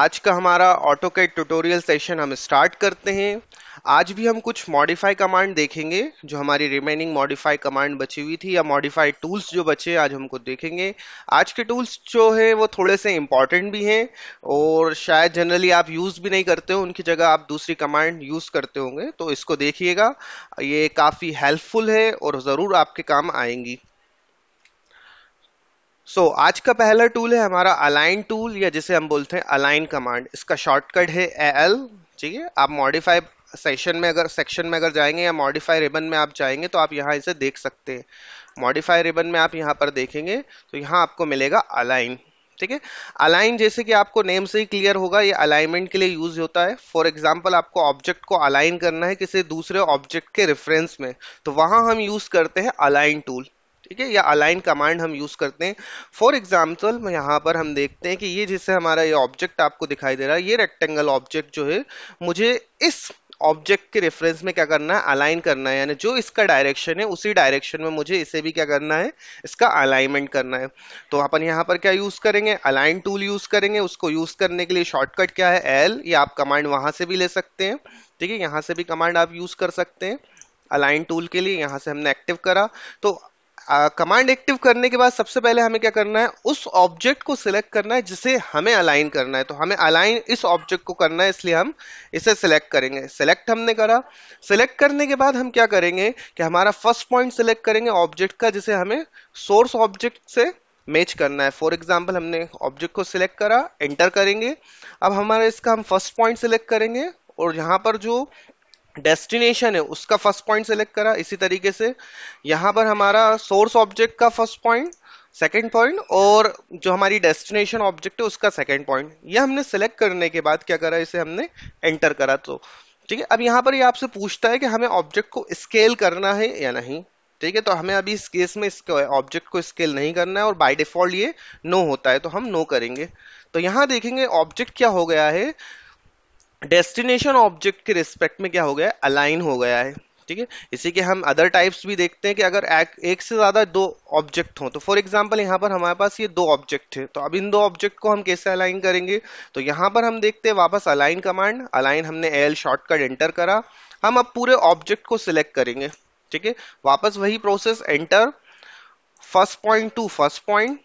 आज का हमारा ऑटो कैट ट्यूटोरियल सेशन हम स्टार्ट करते हैं आज भी हम कुछ मॉडिफाई कमांड देखेंगे जो हमारी रिमेनिंग मॉडिफाई कमांड बची हुई थी या मॉडिफाई टूल्स जो बचे आज हमको देखेंगे आज के टूल्स जो है वो थोड़े से इम्पॉर्टेंट भी हैं और शायद जनरली आप यूज़ भी नहीं करते हो उनकी जगह आप दूसरी कमांड यूज़ करते होंगे तो इसको देखिएगा ये काफ़ी हेल्पफुल है और ज़रूर आपके काम आएंगी सो so, आज का पहला टूल है हमारा अलाइन टूल या जिसे हम बोलते हैं अलाइन कमांड इसका शॉर्टकट है एल ठीक है आप मॉडिफाई सेशन में अगर सेक्शन में अगर जाएंगे या मॉडिफाई रिबन में आप जाएंगे तो आप यहाँ इसे देख सकते हैं मॉडिफाई रिबन में आप यहाँ पर देखेंगे तो यहाँ आपको मिलेगा अलाइन ठीक है अलाइन जैसे कि आपको नेम से ही क्लियर होगा ये अलाइनमेंट के लिए यूज होता है फॉर एग्जाम्पल आपको ऑब्जेक्ट को अलाइन करना है किसी दूसरे ऑब्जेक्ट के रेफरेंस में तो वहां हम यूज करते हैं अलाइन टूल ठीक है या अलाइन कमांड हम यूज करते हैं फॉर एग्जाम्पल यहाँ पर हम देखते हैं कि ये जिससे हमारा ये ऑब्जेक्ट आपको दिखाई दे रहा है ये रेक्टेंगल ऑब्जेक्ट जो है मुझे इस ऑब्जेक्ट के रेफरेंस में क्या करना है अलाइन करना है यानी जो इसका डायरेक्शन है उसी डायरेक्शन में मुझे इसे भी क्या करना है इसका अलाइनमेंट करना है तो अपन यहाँ पर क्या यूज़ करेंगे अलाइन टूल यूज़ करेंगे उसको यूज़ करने के लिए शॉर्टकट क्या है एल या आप कमांड वहाँ से भी ले सकते हैं ठीक है यहाँ से भी कमांड आप यूज़ कर सकते हैं अलाइन टूल के लिए यहाँ से हमने एक्टिव करा तो कमांड एक्टिव करने के बाद सबसे पहले हमें क्या करना है उस ऑब्जेक्ट को सिलेक्ट करना है जिसे हमें अलाइन करना है तो हमें अलाइन इस ऑब्जेक्ट को करना है इसलिए हम इसे सिलेक्ट करेंगे सिलेक्ट हमने करा सिलेक्ट करने के बाद हम क्या करेंगे कि हमारा फर्स्ट पॉइंट सिलेक्ट करेंगे ऑब्जेक्ट का जिसे हमें सोर्स ऑब्जेक्ट से मैच करना है फॉर एग्जाम्पल हमने ऑब्जेक्ट को सिलेक्ट करा एंटर करेंगे अब हमारा इसका हम फर्स्ट पॉइंट सिलेक्ट करेंगे और यहाँ पर जो डेस्टिनेशन है उसका फर्स्ट पॉइंट सेलेक्ट करा इसी तरीके से यहाँ पर हमारा सोर्स ऑब्जेक्ट का फर्स्ट पॉइंट सेकेंड पॉइंट और जो हमारी डेस्टिनेशन ऑब्जेक्ट है उसका सेकेंड पॉइंट ये हमने सेलेक्ट करने के बाद क्या करा इसे हमने एंटर करा तो ठीक है अब यहाँ पर ये यह आपसे पूछता है कि हमें ऑब्जेक्ट को स्केल करना है या नहीं ठीक है तो हमें अभी इस केस में ऑब्जेक्ट को स्केल नहीं करना है और बाय डिफॉल्ट ये नो होता है तो हम नो करेंगे तो यहाँ देखेंगे ऑब्जेक्ट क्या हो गया है डेस्टिनेशन ऑब्जेक्ट के रिस्पेक्ट में क्या हो गया अलाइन हो गया है ठीक है इसी के हम अदर टाइप्स भी देखते हैं कि अगर एक, एक से ज्यादा दो ऑब्जेक्ट हो तो फॉर एग्जांपल यहाँ पर हमारे पास ये दो ऑब्जेक्ट है तो अब इन दो ऑब्जेक्ट को हम कैसे अलाइन करेंगे तो यहाँ पर हम देखते हैं वापस अलाइन कमांड अलाइन हमने एल शॉर्टकट एंटर करा हम अब पूरे ऑब्जेक्ट को सिलेक्ट करेंगे ठीक है वापस वही process enter first point to first point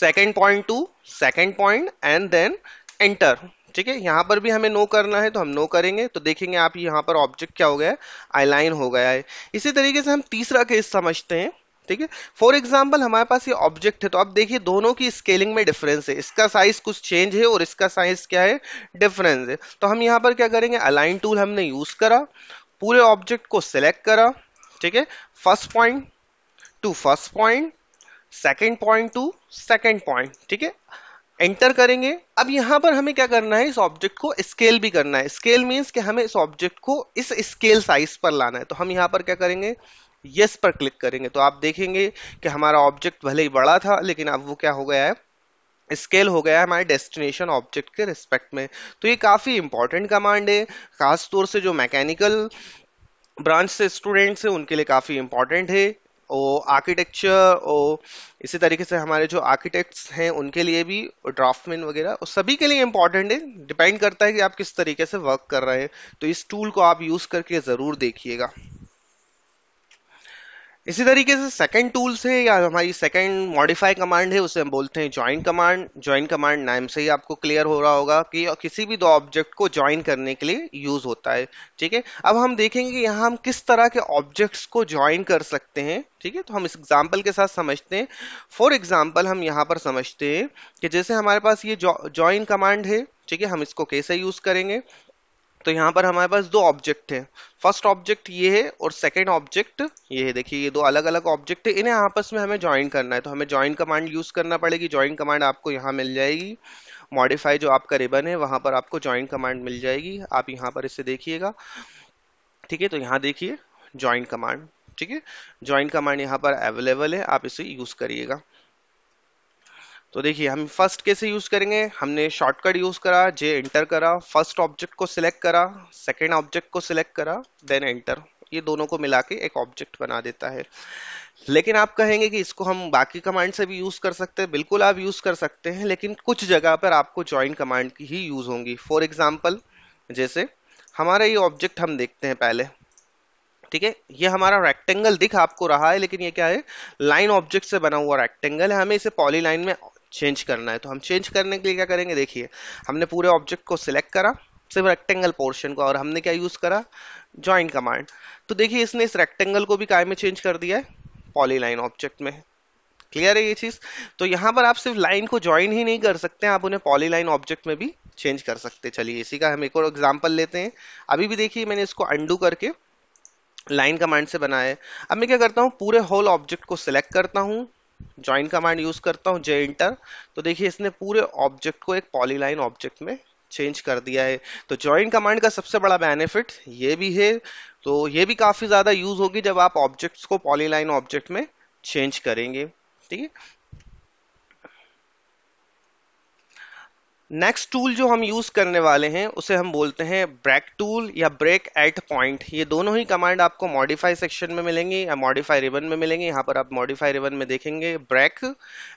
second point to second point and then enter ठीक है यहाँ पर भी हमें नो करना है तो हम नो करेंगे तो देखेंगे आप यहाँ पर ऑब्जेक्ट क्या हो गया है आईलाइन हो गया है इसी तरीके से हम तीसरा केस समझते हैं ठीक है फॉर एग्जाम्पल हमारे पास ये ऑब्जेक्ट है तो आप देखिए दोनों की स्केलिंग में डिफरेंस है इसका साइज कुछ चेंज है और इसका साइज क्या है डिफरेंस है तो हम यहाँ पर क्या करेंगे अलाइन टूल हमने यूज करा पूरे ऑब्जेक्ट को सिलेक्ट करा ठीक है first point to first point second point to second point ठीक है एंटर करेंगे अब यहां पर हमें क्या करना है इस ऑब्जेक्ट को स्केल भी करना है स्केल मीन्स कि हमें इस ऑब्जेक्ट को इस स्केल साइज पर लाना है तो हम यहाँ पर क्या करेंगे यस yes पर क्लिक करेंगे तो आप देखेंगे कि हमारा ऑब्जेक्ट भले ही बड़ा था लेकिन अब वो क्या हो गया है स्केल हो गया है हमारे डेस्टिनेशन ऑब्जेक्ट के रिस्पेक्ट में तो ये काफ़ी इंपॉर्टेंट कमांड है खासतौर से जो मैकेनिकल ब्रांच से स्टूडेंट्स हैं उनके लिए काफ़ी इंपॉर्टेंट है और आर्किटेक्चर और इसी तरीके से हमारे जो आर्किटेक्ट्स हैं उनके लिए भी ड्राफ्टमैन वगैरह और सभी के लिए इम्पॉर्टेंट है डिपेंड करता है कि आप किस तरीके से वर्क कर रहे हैं तो इस टूल को आप यूज़ करके ज़रूर देखिएगा इसी तरीके से सेकंड टूल से या हमारी सेकंड मॉडिफाई कमांड है उसे हम बोलते हैं ज्वाइन कमांड ज्वाइन कमांड नाम से ही आपको क्लियर हो रहा होगा कि किसी भी दो ऑब्जेक्ट को ज्वाइन करने के लिए यूज होता है ठीक है अब हम देखेंगे कि यहाँ हम किस तरह के ऑब्जेक्ट्स को ज्वाइन कर सकते हैं ठीक है तो हम इस एग्जाम्पल के साथ समझते हैं फॉर एग्जाम्पल हम यहाँ पर समझते हैं कि जैसे हमारे पास ये ज्वाइन कमांड है ठीक है हम इसको कैसे यूज करेंगे तो यहाँ पर हमारे पास दो ऑब्जेक्ट हैं फर्स्ट ऑब्जेक्ट ये है और सेकेंड ऑब्जेक्ट ये है देखिए ये दो अलग अलग ऑब्जेक्ट है इन्हें आपस में हमें ज्वाइन करना है तो हमें ज्वाइन कमांड यूज करना पड़ेगी ज्वाइन कमांड आपको यहाँ मिल जाएगी मॉडिफाई जो आपका रिबन है वहां पर आपको ज्वाइन कमांड मिल जाएगी आप यहाँ पर इसे देखिएगा ठीक है तो यहाँ देखिए ज्वाइन कमांड ठीक है ज्वाइन कमांड यहाँ पर अवेलेबल है आप इसे यूज करिएगा तो देखिए हम फर्स्ट कैसे यूज करेंगे हमने शॉर्टकट यूज करा जे एंटर करा फर्स्ट ऑब्जेक्ट को सिलेक्ट करा सेकेंड ऑब्जेक्ट को सिलेक्ट करा देन एंटर ये दोनों को मिला के एक ऑब्जेक्ट बना देता है लेकिन आप कहेंगे कि इसको हम बाकी कमांड से भी यूज कर सकते हैं बिल्कुल आप यूज कर सकते हैं लेकिन कुछ जगह पर आपको ज्वाइन कमांड की ही यूज होंगी फॉर एग्जाम्पल जैसे हमारा ये ऑब्जेक्ट हम देखते हैं पहले ठीक है ये हमारा रेक्टेंगल दिख आपको रहा है लेकिन ये क्या है लाइन ऑब्जेक्ट से बना हुआ रेक्टेंगल है हमें इसे पॉलीलाइन में चेंज करना है तो हम चेंज करने के लिए क्या करेंगे देखिए हमने पूरे ऑब्जेक्ट को सिलेक्ट करा सिर्फ रेक्टेंगल पोर्शन को और हमने क्या यूज़ करा ज्वाइन कमांड तो देखिए इसने इस रेक्टेंगल को भी काय में चेंज कर दिया है पॉलीलाइन ऑब्जेक्ट में क्लियर है ये चीज़ तो यहाँ पर आप सिर्फ लाइन को ज्वाइन ही नहीं कर सकते आप उन्हें पॉलीलाइन ऑब्जेक्ट में भी चेंज कर सकते चलिए इसी का हम एक और एग्जाम्पल लेते हैं अभी भी देखिए मैंने इसको अंडू करके लाइन कमांड से बनाया है अब मैं क्या करता हूँ पूरे होल ऑब्जेक्ट को सिलेक्ट करता हूँ ज्वाइन कमांड यूज करता हूँ जे इंटर तो देखिए इसने पूरे ऑब्जेक्ट को एक पॉलीलाइन ऑब्जेक्ट में चेंज कर दिया है तो ज्वाइन कमांड का सबसे बड़ा बेनिफिट ये भी है तो ये भी काफ़ी ज़्यादा यूज होगी जब आप ऑब्जेक्ट्स को पॉलीलाइन ऑब्जेक्ट में चेंज करेंगे ठीक है नेक्स्ट टूल जो हम यूज करने वाले हैं उसे हम बोलते हैं ब्रेक टूल या ब्रेक एट पॉइंट ये दोनों ही कमांड आपको मॉडिफाई सेक्शन में मिलेंगे या मॉडिफाई रिबन में मिलेंगे यहाँ पर आप मॉडिफाई रिबन में देखेंगे ब्रेक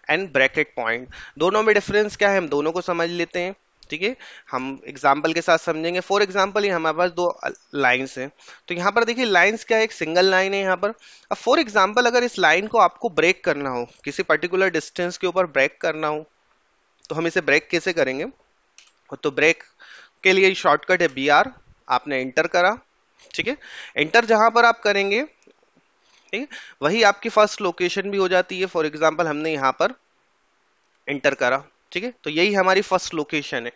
एंड ब्रैकेट पॉइंट दोनों में डिफरेंस क्या है हम दोनों को समझ लेते हैं ठीक है हम एग्जाम्पल के साथ समझेंगे फॉर एग्जाम्पल ये हमारे पास दो लाइन्स हैं तो यहाँ पर देखिए लाइन्स क्या है एक सिंगल लाइन है यहाँ पर अब फॉर एग्जाम्पल अगर इस लाइन को आपको ब्रेक करना हो किसी पर्टिकुलर डिस्टेंस के ऊपर ब्रेक करना हो तो हम इसे ब्रेक कैसे करेंगे तो ब्रेक के लिए शॉर्टकट है बी आर आपने एंटर करा ठीक है एंटर जहां पर आप करेंगे ठीक है वही आपकी फर्स्ट लोकेशन भी हो जाती है फॉर एग्जाम्पल हमने यहाँ पर एंटर करा ठीक है तो यही हमारी फर्स्ट लोकेशन है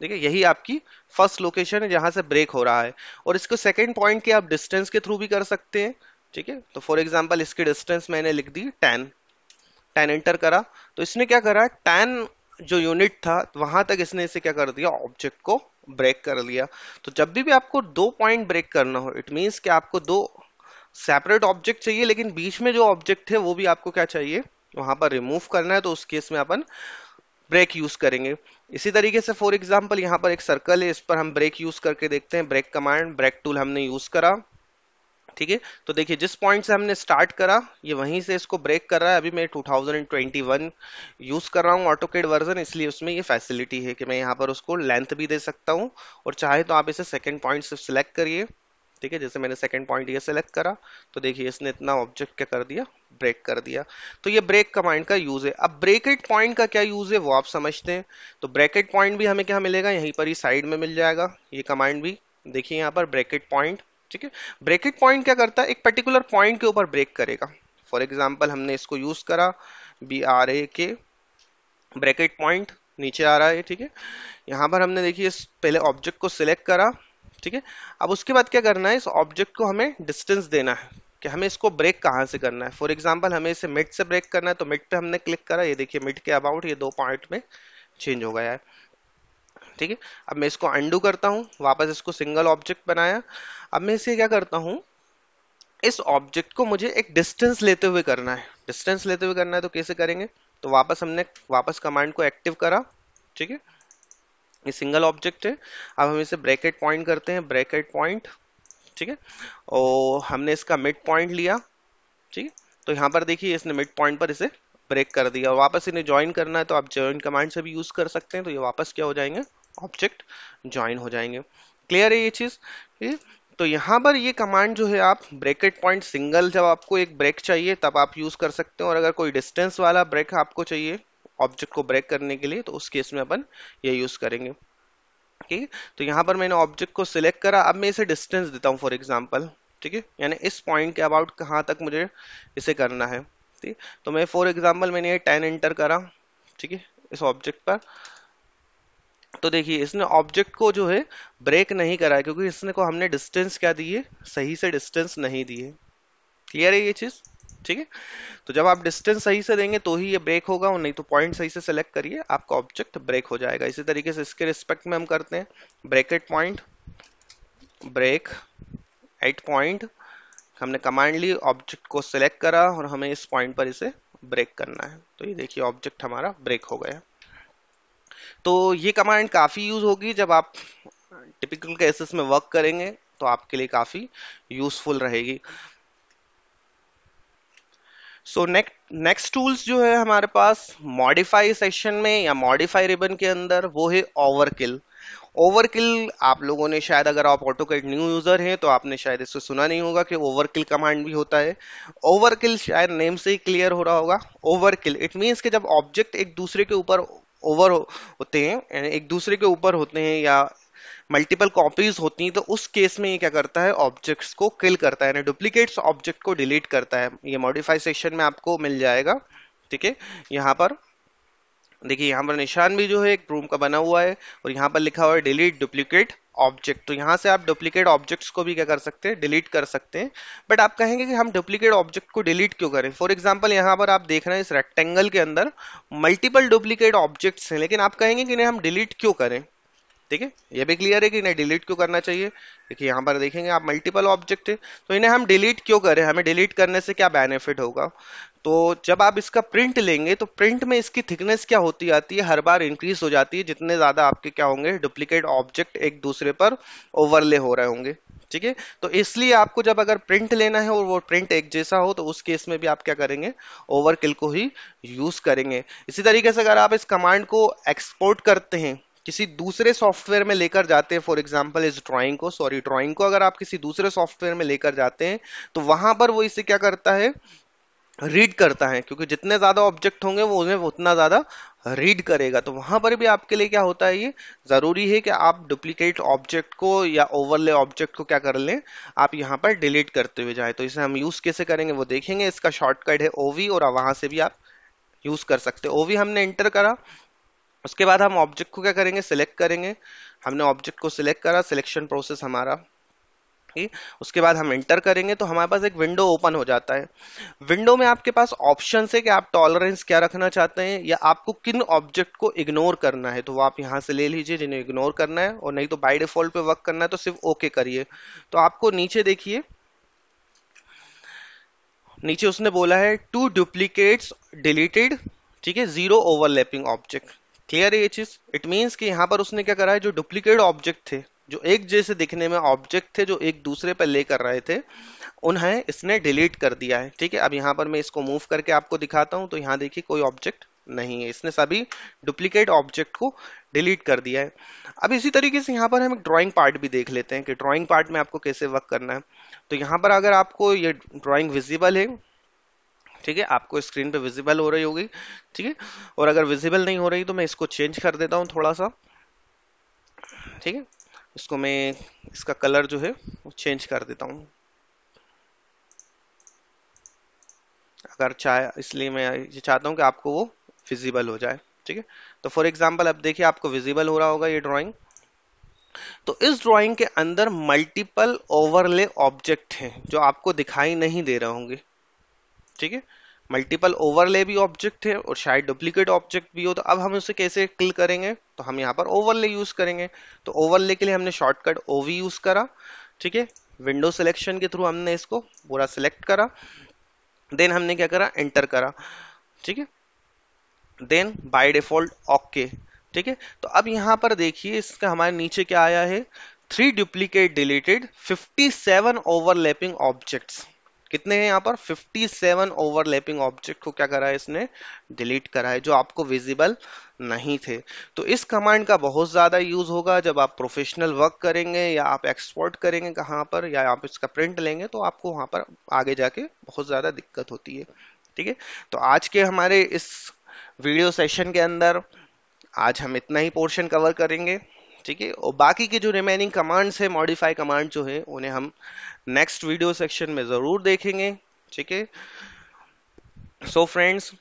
ठीक है यही आपकी फर्स्ट लोकेशन है जहां से ब्रेक हो रहा है और इसको सेकेंड पॉइंट के आप डिस्टेंस के थ्रू भी कर सकते हैं ठीक है तो फॉर एग्जाम्पल इसकी डिस्टेंस मैंने लिख दी टेन टेन एंटर करा तो इसने क्या करा टेन जो यूनिट था तो वहां तक इसने इसे क्या कर दिया ऑब्जेक्ट को ब्रेक कर लिया तो जब भी, भी आपको दो पॉइंट ब्रेक करना हो इट मीन्स कि आपको दो सेपरेट ऑब्जेक्ट चाहिए लेकिन बीच में जो ऑब्जेक्ट है वो भी आपको क्या चाहिए वहां पर रिमूव करना है तो उस केस में अपन ब्रेक यूज करेंगे इसी तरीके से फॉर एग्जाम्पल यहाँ पर एक सर्कल है इस पर हम ब्रेक यूज करके देखते हैं ब्रेक कमांड ब्रेक टूल हमने यूज करा ठीक है तो देखिए जिस पॉइंट से हमने स्टार्ट करा ये वहीं से इसको ब्रेक कर रहा है अभी मैं 2021 यूज कर रहा हूँ ऑटोकेड वर्जन इसलिए उसमें ये फैसिलिटी है कि मैं यहाँ पर उसको लेंथ भी दे सकता हूँ और चाहे तो आप इसे सेकेंड पॉइंट सेलेक्ट करिए ठीक है जैसे मैंने सेकेंड पॉइंट ये सिलेक्ट करा तो देखिए इसने इतना ऑब्जेक्ट क्या कर दिया ब्रेक कर दिया तो ये ब्रेक कमांड का यूज है अब ब्रेकेट पॉइंट का क्या यूज है वो आप समझते हैं तो ब्रेकेट पॉइंट भी हमें क्या मिलेगा यहीं पर ही साइड में मिल जाएगा ये कमांड भी देखिए यहाँ पर ब्रेकेट पॉइंट ठीक है ब्रेकिंग पॉइंट क्या करता है एक पर्टिकुलर पॉइंट के ऊपर ब्रेक करेगा फॉर एग्जाम्पल हमने इसको यूज करा बी आर ए के ब्रेकेट पॉइंट नीचे आ रहा है ठीक है यहाँ पर हमने देखिए पहले ऑब्जेक्ट को सिलेक्ट करा ठीक है अब उसके बाद क्या करना है इस ऑब्जेक्ट को हमें डिस्टेंस देना है कि हमें इसको ब्रेक कहाँ से करना है फॉर एग्जाम्पल हमें इसे मिड से ब्रेक करना है तो मिड पे हमने क्लिक करा ये देखिए मिड के अबाउट ये दो पॉइंट में चेंज हो गया है ठीक है अब मैं इसको अंडू करता हूँ वापस इसको सिंगल ऑब्जेक्ट बनाया अब मैं इसे क्या करता हूँ इस ऑब्जेक्ट को मुझे एक डिस्टेंस लेते हुए करना है डिस्टेंस लेते हुए करना है तो कैसे करेंगे तो वापस हमने वापस कमांड को एक्टिव करा ठीक है ये सिंगल ऑब्जेक्ट है अब हम इसे ब्रैकेट पॉइंट करते हैं ब्रैकेट पॉइंट ठीक है और हमने इसका मिड पॉइंट लिया ठीक है तो यहाँ पर देखिए इसने मिड पॉइंट पर इसे ब्रेक कर दिया वापस इन्हें ज्वाइन करना है तो आप ज्वाइन कमांड से भी यूज कर सकते हैं तो ये वापस क्या हो जाएंगे ऑब्जेक्ट ज्वाइन हो जाएंगे क्लियर है ये चीज़ तो यहाँ पर ये कमांड जो है आप ब्रेकेट पॉइंट सिंगल जब आपको एक ब्रेक चाहिए तब आप यूज़ कर सकते हो और अगर कोई डिस्टेंस वाला ब्रेक आपको चाहिए ऑब्जेक्ट को ब्रेक करने के लिए तो उस केस में अपन ये यूज़ करेंगे ठीक है तो यहाँ पर मैंने ऑब्जेक्ट को सिलेक्ट करा अब मैं इसे डिस्टेंस देता हूँ फॉर एग्जाम्पल ठीक है यानी इस पॉइंट के अबाउट कहाँ तक मुझे इसे करना है ठीक तो मैं फॉर एग्जाम्पल मैंने ये टेन एंटर करा ठीक है इस ऑब्जेक्ट पर तो देखिए इसने ऑब्जेक्ट को जो है ब्रेक नहीं करा है क्योंकि इसने को हमने डिस्टेंस क्या दिए सही से डिस्टेंस नहीं दिए क्लियर है ये चीज़ ठीक है तो जब आप डिस्टेंस सही से देंगे तो ही ये ब्रेक होगा और नहीं तो पॉइंट सही से सेलेक्ट करिए आपका ऑब्जेक्ट ब्रेक हो जाएगा इसी तरीके से इसके रिस्पेक्ट में हम करते हैं break at point break at point हमने कमांड ली ऑब्जेक्ट को सिलेक्ट करा और हमें इस पॉइंट पर इसे ब्रेक करना है तो ये देखिए ऑब्जेक्ट हमारा ब्रेक हो गया तो ये कमांड काफ़ी यूज़ होगी जब आप टिपिकल केसेस में वर्क करेंगे तो आपके लिए काफ़ी यूजफुल रहेगी सो नेक्स्ट नेक्स्ट टूल्स जो है हमारे पास मॉडिफाई सेशन में या मॉडिफाई रिबन के अंदर वो है ओवरकिल ओवरकिल आप लोगों ने शायद अगर आप ऑटो न्यू यूज़र हैं तो आपने शायद इससे सुना नहीं होगा कि ओवरकिल कमांड भी होता है ओवरकिल शायद नेम से ही क्लियर हो रहा होगा ओवरकिल इट मीन्स कि जब ऑब्जेक्ट एक दूसरे के ऊपर ओवर होते हैं एक दूसरे के ऊपर होते हैं या मल्टीपल कॉपीज होती हैं तो उस केस में ये क्या करता है ऑब्जेक्ट्स को किल करता है यानी डुप्लीकेट्स ऑब्जेक्ट को डिलीट करता है ये मॉडिफाई सेक्शन में आपको मिल जाएगा ठीक है यहाँ पर देखिए यहाँ पर निशान भी जो है एक प्रूम का बना हुआ है और यहाँ पर लिखा हुआ है डिलीट डुप्लीकेट ऑब्जेक्ट तो यहाँ से आप डुप्लीकेट ऑब्जेक्ट्स को भी क्या कर सकते हैं डिलीट कर सकते हैं बट आप कहेंगे कि हम डुप्लीकेट ऑब्जेक्ट को डिलीट क्यों करें फॉर एग्जाम्पल यहाँ पर आप देख रहे हैं इस रेक्टेंगल के अंदर मल्टीपल डुप्लीकेट ऑब्जेक्ट्स हैं लेकिन आप कहेंगे कि इन्हें हम डिलीट क्यों करें ठीक है ये भी क्लियर है कि इन्हें डिलीट क्यों करना चाहिए देखिए यहाँ पर देखेंगे आप मल्टीपल ऑब्जेक्ट है तो इन्हें हम डिलीट क्यों करें हमें डिलीट करने से क्या बेनिफिट होगा तो जब आप इसका प्रिंट लेंगे तो प्रिंट में इसकी थिकनेस क्या होती आती है हर बार इंक्रीज हो जाती है जितने ज़्यादा आपके क्या होंगे डुप्लीकेट ऑब्जेक्ट एक दूसरे पर ओवरले हो रहे होंगे ठीक है तो इसलिए आपको जब अगर प्रिंट लेना है और वो प्रिंट एक जैसा हो तो उस केस में भी आप क्या करेंगे ओवरकिल को ही यूज़ करेंगे इसी तरीके से अगर आप इस कमांड को एक्सपोर्ट करते हैं किसी दूसरे सॉफ्टवेयर में लेकर जाते हैं फॉर एग्जाम्पल इस ड्राइंग को सॉरी ड्राइंग को अगर आप किसी दूसरे सॉफ्टवेयर में लेकर जाते हैं तो वहां पर वो इसे क्या करता है रीड करता है क्योंकि जितने ज्यादा ऑब्जेक्ट होंगे वो उन्हें उतना ज्यादा रीड करेगा तो वहां पर भी आपके लिए क्या होता है ये जरूरी है कि आप डुप्लीकेट ऑब्जेक्ट को या ओवरले ऑब्जेक्ट को क्या कर लें आप यहाँ पर डिलीट करते हुए जाए तो इसे हम यूज कैसे करेंगे वो देखेंगे इसका शॉर्टकट है ओवी और वहां से भी आप यूज कर सकते ओवी हमने एंटर करा उसके बाद हम ऑब्जेक्ट को क्या करेंगे सिलेक्ट करेंगे हमने ऑब्जेक्ट को सिलेक्ट करा सिलेक्शन प्रोसेस हमारा की उसके बाद हम इंटर करेंगे तो हमारे पास एक विंडो ओपन हो जाता है विंडो में आपके पास ऑप्शन है कि आप टॉलरेंस क्या रखना चाहते हैं या आपको किन ऑब्जेक्ट को इग्नोर करना है तो वो आप यहाँ से ले लीजिए जिन्हें इग्नोर करना है और नहीं तो बाई डिफॉल्ट पे वर्क करना है तो सिर्फ ओके करिए तो आपको नीचे देखिए नीचे उसने बोला है टू डुप्लीकेट्स डिलीटेड ठीक है जीरो ओवरलैपिंग ऑब्जेक्ट क्लियर है ये चीज इट मीन्स कि यहाँ पर उसने क्या करा है जो डुप्लीकेट ऑब्जेक्ट थे जो एक जैसे दिखने में ऑब्जेक्ट थे जो एक दूसरे पर ले कर रहे थे उन्हें इसने डिलीट कर दिया है ठीक है अब यहाँ पर मैं इसको मूव करके आपको दिखाता हूँ तो यहाँ देखिए कोई ऑब्जेक्ट नहीं है इसने सभी डुप्लीकेट ऑब्जेक्ट को डिलीट कर दिया है अब इसी तरीके से यहाँ पर हम एक ड्राइंग पार्ट भी देख लेते हैं कि ड्रॉइंग पार्ट में आपको कैसे वर्क करना है तो यहाँ पर अगर आपको ये ड्रॉइंग विजिबल है ठीक है आपको स्क्रीन पे विजिबल हो रही होगी ठीक है और अगर विजिबल नहीं हो रही तो मैं इसको चेंज कर देता हूँ थोड़ा सा ठीक है उसको मैं इसका कलर जो है वो चेंज कर देता हूँ अगर चाहे इसलिए मैं ये चाहता हूँ कि आपको वो विजिबल हो जाए ठीक है तो फॉर एग्जाम्पल अब देखिए आपको विजिबल हो रहा होगा ये ड्रॉइंग तो इस ड्राइंग के अंदर मल्टीपल ओवरले ऑब्जेक्ट हैं जो आपको दिखाई नहीं दे रहे होंगे ठीक है मल्टीपल ओवरले भी ऑब्जेक्ट है और शायद डुप्लीकेट ऑब्जेक्ट भी हो तो अब हम उसे कैसे क्लिक करेंगे तो हम यहाँ पर ओवरले यूज करेंगे तो ओवरले के लिए हमने शॉर्टकट ओवी यूज करा ठीक है विंडो सिलेक्शन के थ्रू हमने इसको पूरा सिलेक्ट करा देन हमने क्या करा एंटर करा ठीक है देन बाय डिफॉल्ट ओके ठीक है तो अब यहाँ पर देखिए इसका हमारे नीचे क्या आया है three duplicate deleted 57 overlapping objects कितने हैं यहाँ पर 57 ओवरलैपिंग ऑब्जेक्ट को क्या करा है इसने डिलीट करा है जो आपको विजिबल नहीं थे तो इस कमांड का बहुत ज़्यादा यूज़ होगा जब आप प्रोफेशनल वर्क करेंगे या आप एक्सपोर्ट करेंगे कहाँ पर या आप इसका प्रिंट लेंगे तो आपको वहां पर आगे जाके बहुत ज़्यादा दिक्कत होती है ठीक है तो आज के हमारे इस वीडियो सेशन के अंदर आज हम इतना ही पोर्शन कवर करेंगे ठीक है और बाकी के जो रिमेनिंग कमांड्स है मॉडिफाई कमांड जो है उन्हें हम नेक्स्ट वीडियो सेक्शन में ज़रूर देखेंगे ठीक है सो फ्रेंड्स